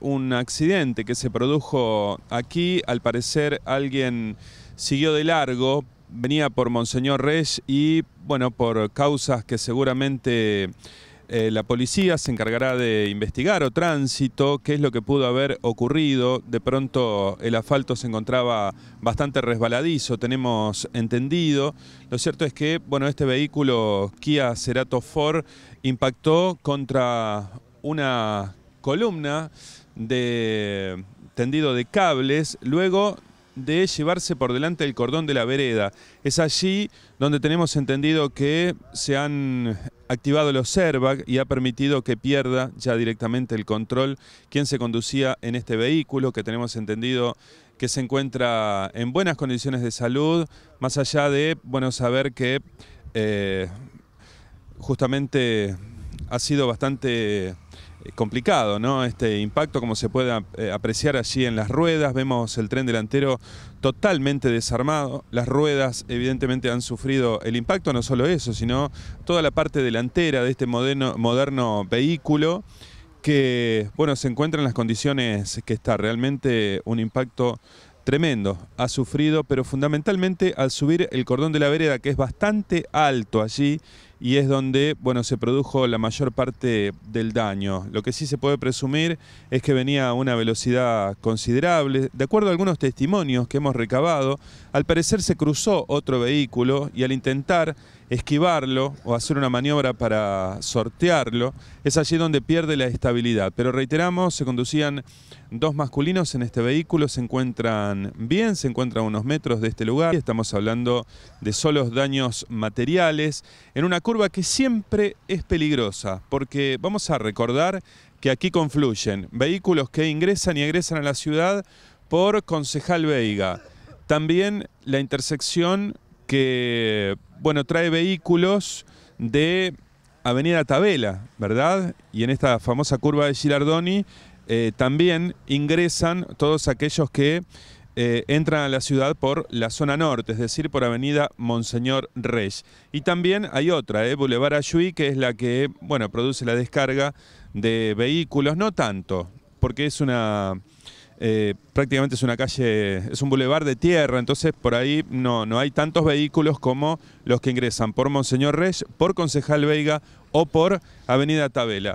Un accidente que se produjo aquí, al parecer alguien siguió de largo, venía por Monseñor Reyes y, bueno, por causas que seguramente eh, la policía se encargará de investigar o tránsito, qué es lo que pudo haber ocurrido. De pronto el asfalto se encontraba bastante resbaladizo, tenemos entendido. Lo cierto es que, bueno, este vehículo Kia Cerato Ford impactó contra una columna de tendido de cables, luego de llevarse por delante el cordón de la vereda. Es allí donde tenemos entendido que se han activado los airbags y ha permitido que pierda ya directamente el control quien se conducía en este vehículo, que tenemos entendido que se encuentra en buenas condiciones de salud, más allá de, bueno, saber que eh, justamente ha sido bastante complicado, ¿no? Este impacto, como se puede eh, apreciar allí en las ruedas, vemos el tren delantero totalmente desarmado, las ruedas evidentemente han sufrido el impacto, no solo eso, sino toda la parte delantera de este moderno, moderno vehículo que, bueno, se encuentra en las condiciones que está, realmente un impacto tremendo ha sufrido, pero fundamentalmente al subir el cordón de la vereda, que es bastante alto allí, y es donde bueno, se produjo la mayor parte del daño. Lo que sí se puede presumir es que venía a una velocidad considerable. De acuerdo a algunos testimonios que hemos recabado, al parecer se cruzó otro vehículo y al intentar esquivarlo o hacer una maniobra para sortearlo, es allí donde pierde la estabilidad. Pero reiteramos, se conducían dos masculinos en este vehículo, se encuentran bien, se encuentran a unos metros de este lugar. Estamos hablando de solos daños materiales en una curva que siempre es peligrosa, porque vamos a recordar que aquí confluyen vehículos que ingresan y egresan a la ciudad por Concejal Veiga. También la intersección que, bueno, trae vehículos de Avenida Tabela, ¿verdad? Y en esta famosa curva de Girardoni eh, también ingresan todos aquellos que eh, entran a la ciudad por la zona norte, es decir, por Avenida Monseñor Reyes. Y también hay otra, eh, Boulevard Ayuí, que es la que bueno, produce la descarga de vehículos, no tanto, porque es una... Eh, prácticamente es una calle, es un bulevar de tierra, entonces por ahí no, no hay tantos vehículos como los que ingresan por Monseñor Reyes, por Concejal Veiga o por Avenida Tabela.